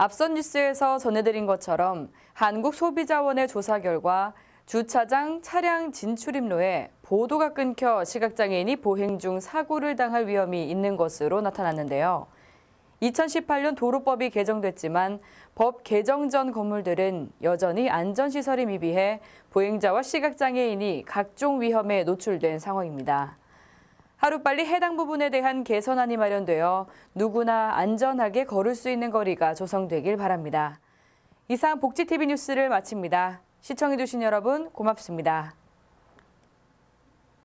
앞선 뉴스에서 전해드린 것처럼 한국소비자원의 조사 결과 주차장 차량 진출입로에 보도가 끊겨 시각장애인이 보행 중 사고를 당할 위험이 있는 것으로 나타났는데요. 2018년 도로법이 개정됐지만 법 개정 전 건물들은 여전히 안전시설에 미비해 보행자와 시각장애인이 각종 위험에 노출된 상황입니다. 하루빨리 해당 부분에 대한 개선안이 마련되어 누구나 안전하게 걸을 수 있는 거리가 조성되길 바랍니다. 이상 복지TV 뉴스를 마칩니다. 시청해주신 여러분 고맙습니다.